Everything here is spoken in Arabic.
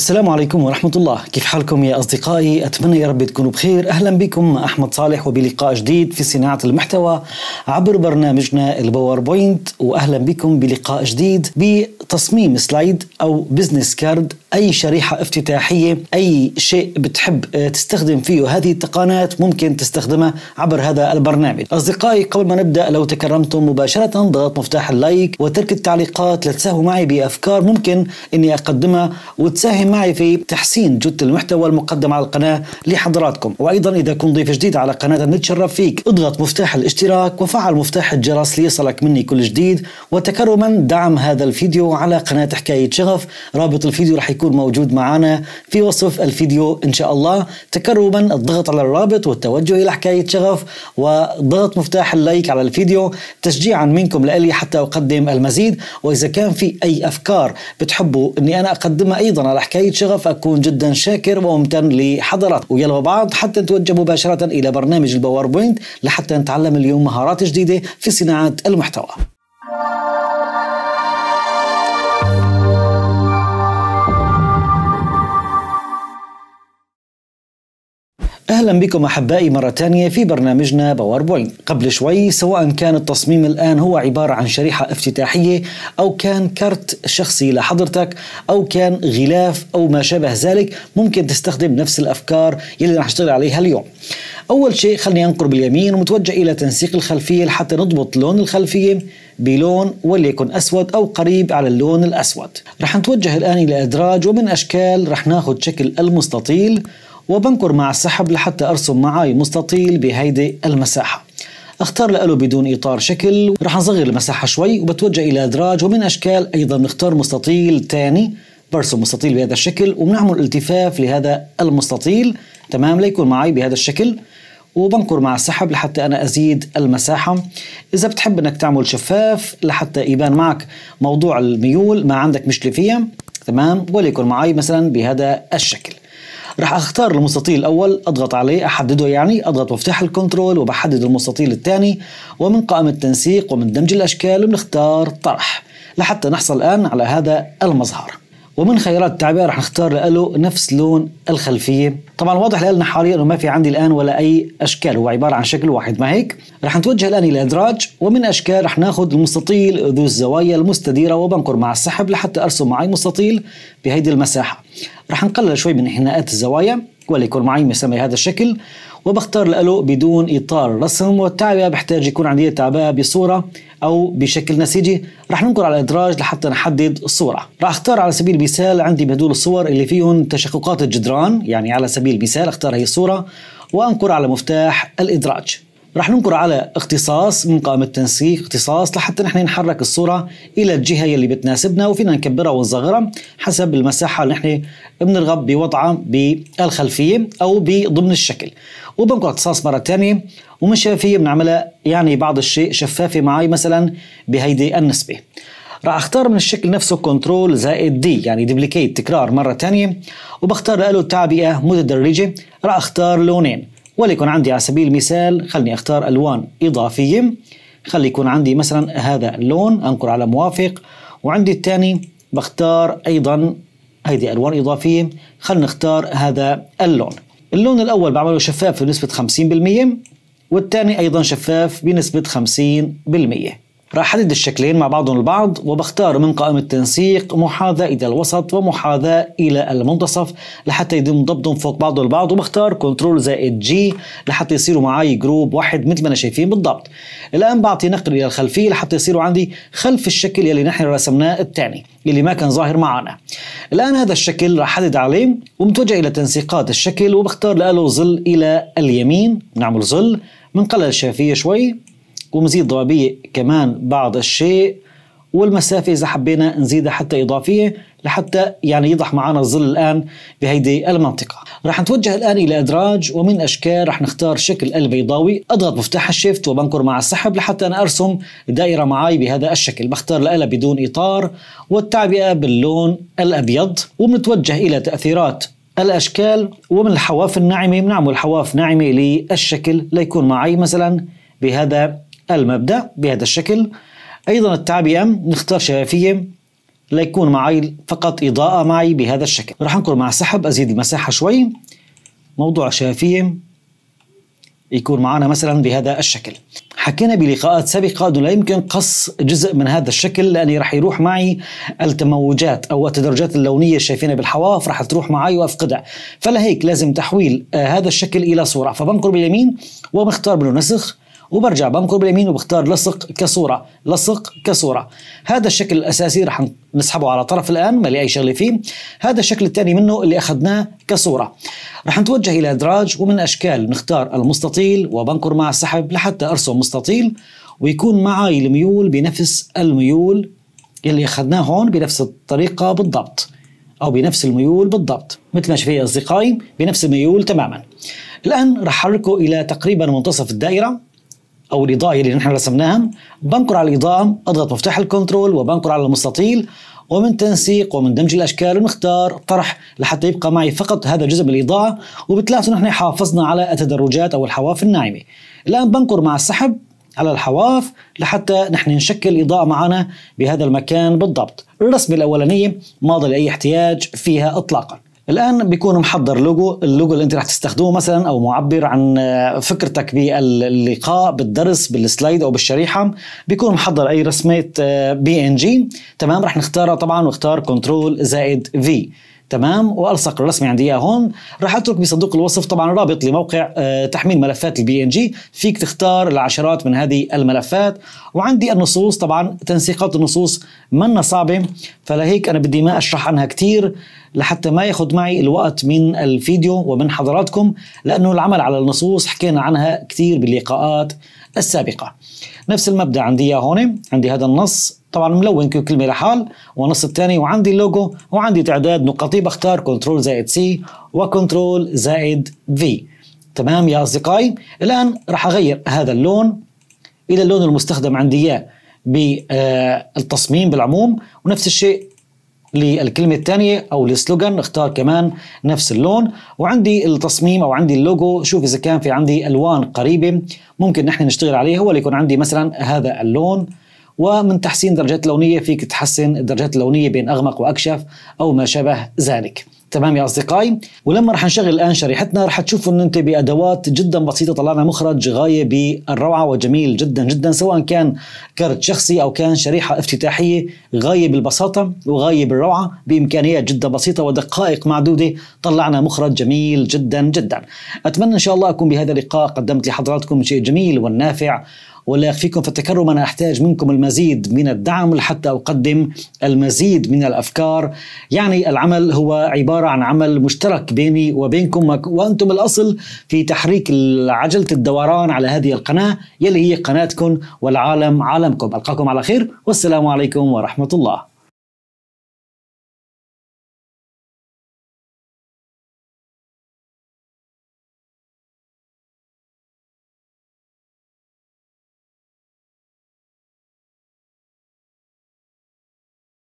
السلام عليكم ورحمة الله كيف حالكم يا أصدقائي أتمنى يا رب تكونوا بخير أهلا بكم أحمد صالح وبلقاء جديد في صناعة المحتوى عبر برنامجنا البوربوينت وأهلا بكم بلقاء جديد بتصميم سلايد أو بزنس كارد اي شريحه افتتاحيه اي شيء بتحب آه، تستخدم فيه هذه التقنيات ممكن تستخدمها عبر هذا البرنامج اصدقائي قبل ما نبدا لو تكرمتم مباشره ضغط مفتاح اللايك وترك التعليقات لتساهموا معي بافكار ممكن اني اقدمها وتساهم معي في تحسين جوده المحتوى المقدم على القناه لحضراتكم وايضا اذا كنت ضيف جديد على قناه نتشرف فيك اضغط مفتاح الاشتراك وفعل مفتاح الجرس ليصلك مني كل جديد وتكرما دعم هذا الفيديو على قناه حكايه شغف رابط الفيديو راح يكون موجود معنا في وصف الفيديو إن شاء الله تكرما الضغط على الرابط والتوجه إلى حكاية شغف وضغط مفتاح اللايك على الفيديو تشجيعا منكم لألي حتى أقدم المزيد وإذا كان في أي أفكار بتحبوا أني أنا أقدمها أيضا على حكاية شغف أكون جدا شاكر وممتن لحضرات ويلا بعض حتى نتوجه مباشرة إلى برنامج الباوربوينت لحتى نتعلم اليوم مهارات جديدة في صناعة المحتوى أهلا بكم أحبائي مرة ثانيه في برنامجنا باور بوينت قبل شوي سواء كان التصميم الآن هو عبارة عن شريحة افتتاحية أو كان كرت شخصي لحضرتك أو كان غلاف أو ما شابه ذلك ممكن تستخدم نفس الأفكار يلي رح نشتغل عليها اليوم أول شيء خلني أنقر باليمين ومتوجه إلى تنسيق الخلفية لحتى نضبط لون الخلفية بلون وليكن أسود أو قريب على اللون الأسود رح نتوجه الآن إلى إدراج ومن أشكال رح ناخد شكل المستطيل وبنكر مع السحب لحتى أرسم معاي مستطيل بهيدي المساحة اختار له بدون اطار شكل رح نصغر المساحه شوي وبتوجه الى ادراج ومن اشكال ايضا نختار مستطيل ثاني برسم مستطيل بهذا الشكل وبنعمل التفاف لهذا المستطيل تمام ليكون معي بهذا الشكل وبنكر مع السحب لحتى انا ازيد المساحه اذا بتحب انك تعمل شفاف لحتى يبان معك موضوع الميول ما عندك مشكله فيها تمام وليكن معي مثلا بهذا الشكل راح اختار المستطيل الاول اضغط عليه احدده يعني اضغط مفتاح الكنترول وبحدد المستطيل الثاني ومن قائمة التنسيق ومن دمج الاشكال بنختار طرح لحتى نحصل الان على هذا المظهر ومن خيارات التعبئه رح نختار له نفس لون الخلفيه طبعا واضح لنا حاليا انه ما في عندي الان ولا اي اشكال هو عباره عن شكل واحد ما هيك رح نتوجه الان الى ادراج ومن اشكال رح ناخذ المستطيل ذو الزوايا المستديره وبنقر مع السحب لحتى ارسم معي مستطيل بهيدي المساحه رح نقلل شوي من انحناءات الزوايا ولا يكون معي مسمى هذا الشكل وبختار له بدون إطار رسم والتعبئة بحتاج يكون عندي تعبئه بصورة أو بشكل نسيجي رح ننقر على الإدراج لحتى نحدد الصورة رح أختار على سبيل المثال عندي بهدول الصور اللي فيهم تشققات الجدران يعني على سبيل المثال أختار هي الصورة وأنقر على مفتاح الإدراج رح ننقر على اختصاص من قائمة تنسيق اختصاص لحتى نحن نحرك الصورة إلى الجهة يلي بتناسبنا وفينا نكبرها ونصغرها حسب المساحة اللي نحن بنرغب بوضعها بالخلفية أو بضمن الشكل وبنقر اختصاص مرة ثانية ومن شفافية بنعملها يعني بعض الشيء شفافة معي مثلا بهيدي النسبة راح اختار من الشكل نفسه كنترول زائد دي يعني ديبليكيت تكرار مره ثانيه وبختار له تعبئه متدرجه راح اختار لونين وليكن عندي على سبيل المثال خلني أختار ألوان إضافية خلي يكون عندي مثلا هذا اللون أنقر على موافق وعندي الثاني بختار أيضا هيدي ألوان إضافية خلنا نختار هذا اللون اللون الأول بعمله شفاف بنسبة 50% والثاني أيضا شفاف بنسبة 50% راح أحدد الشكلين مع بعضهم البعض وبختار من قائمة تنسيق محاذاة إلى الوسط ومحاذاة إلى المنتصف لحتى يتم ضبطهم فوق بعضهم البعض وبختار كنترول زائد جي لحتى يصيروا معي جروب واحد مثل ما أنا شايفين بالضبط الآن بعطي نقل إلى الخلفية لحتى يصيروا عندي خلف الشكل يلي نحن رسمناه الثاني اللي ما كان ظاهر معنا الآن هذا الشكل راح أحدد عليه ومتوجه إلى تنسيقات الشكل وبختار له ظل إلى اليمين نعمل ظل بنقلل الشافية شوي ومزيد ضبابية كمان بعض الشيء والمسافة إذا حبينا نزيدها حتى إضافية لحتى يعني يضح معنا الظل الآن بهيدي المنطقة رح نتوجه الآن إلى أدراج ومن أشكال رح نختار شكل البيضاوي أضغط مفتاح الشيفت وبنكر مع السحب لحتى أنا أرسم دائرة معي بهذا الشكل بختار الآلة بدون إطار والتعبئة باللون الأبيض وبنتوجه إلى تأثيرات الأشكال ومن الحواف الناعمة بنعمل حواف ناعمة للشكل ليكون معي مثلا بهذا المبدأ بهذا الشكل أيضا التعبئة نختار شفافية ليكون معي فقط إضاءة معي بهذا الشكل راح أنقل مع سحب أزيد المساحة شوي موضوع الشفافية يكون معنا مثلا بهذا الشكل حكينا بلقاءات سابقة أنه لا يمكن قص جزء من هذا الشكل لأني راح يروح معي التموجات أو التدرجات اللونية شايفينها بالحواف راح تروح معي وأفقدها فلهيك لازم تحويل آه، هذا الشكل إلى صورة فبنقر باليمين وبختار منه نسخ وبرجع بنقر باليمين وبختار لصق كصوره لصق كصوره هذا الشكل الاساسي رح نسحبه على طرف الان ما لي اي شغله فيه هذا الشكل الثاني منه اللي اخذناه كصوره رح نتوجه الى ادراج ومن اشكال نختار المستطيل وبنكر مع السحب لحتى ارسم مستطيل ويكون معي الميول بنفس الميول اللي اخذناه هون بنفس الطريقه بالضبط او بنفس الميول بالضبط مثل ما شفتي اصدقائي بنفس الميول تماما الان رح احركه الى تقريبا منتصف الدائره او الاضاءه اللي نحن رسمناها بنقر على الاضاءه اضغط مفتاح الكنترول وبنقر على المستطيل ومن تنسيق ومن دمج الاشكال ونختار طرح لحتى يبقى معي فقط هذا الجزء من الاضاءه وبتلاحظوا نحن حافظنا على التدرجات او الحواف الناعمه الان بنقر مع السحب على الحواف لحتى نحن نشكل إضاءة معنا بهذا المكان بالضبط الرسمة الأولانية ما ضل أي احتياج فيها إطلاقاً الان بيكون محضر لوجو اللوجو اللي انت رح تستخدمه مثلا او معبر عن آه، فكرتك باللقاء بالدرس بالسلايد او بالشريحه بيكون محضر اي رسمه آه، بي ان جي تمام رح نختارها طبعا واختار كنترول زائد في تمام والصق الرسمي عندي اياه هون راح اترك بصندوق الوصف طبعا رابط لموقع آه، تحميل ملفات البي ان جي فيك تختار العشرات من هذه الملفات وعندي النصوص طبعا تنسيقات النصوص منا صعبه فلهيك انا بدي ما اشرح عنها كثير لحتى ما ياخذ معي الوقت من الفيديو ومن حضراتكم لأنه العمل على النصوص حكينا عنها كثير باللقاءات السابقة نفس المبدأ عندي إياه هون عندي هذا النص طبعا ملون كل كلمة لحال والنص الثاني وعندي اللوجو وعندي تعداد نقطي بختار كنترول زائد سي وكنترول زائد في تمام يا أصدقائي الآن راح أغير هذا اللون إلى اللون المستخدم عندي إياه بالتصميم بالعموم ونفس الشيء للكلمة الثانية أو السلوجان نختار كمان نفس اللون وعندي التصميم أو عندي اللوجو شوف إذا كان في عندي ألوان قريبة ممكن نحن نشتغل عليها يكون عندي مثلا هذا اللون ومن تحسين درجات اللونية فيك تحسن الدرجات اللونية بين أغمق وأكشف أو ما شابه ذلك تمام يا اصدقائي ولما رح نشغل الان شريحتنا رح تشوفوا انه انت بادوات جدا بسيطه طلعنا مخرج غايه بالروعه وجميل جدا جدا سواء كان كارت شخصي او كان شريحه افتتاحيه غايه بالبساطه وغايه بالروعه بامكانيات جدا بسيطه ودقائق معدوده طلعنا مخرج جميل جدا جدا اتمنى ان شاء الله اكون بهذا اللقاء قدمت لحضراتكم شيء جميل والنافع ولا يخفيكم في التكرم أنا أحتاج منكم المزيد من الدعم لحتى أقدم المزيد من الأفكار يعني العمل هو عبارة عن عمل مشترك بيني وبينكم وأنتم الأصل في تحريك عجلة الدوران على هذه القناة يلي هي قناتكم والعالم عالمكم ألقاكم على خير والسلام عليكم ورحمة الله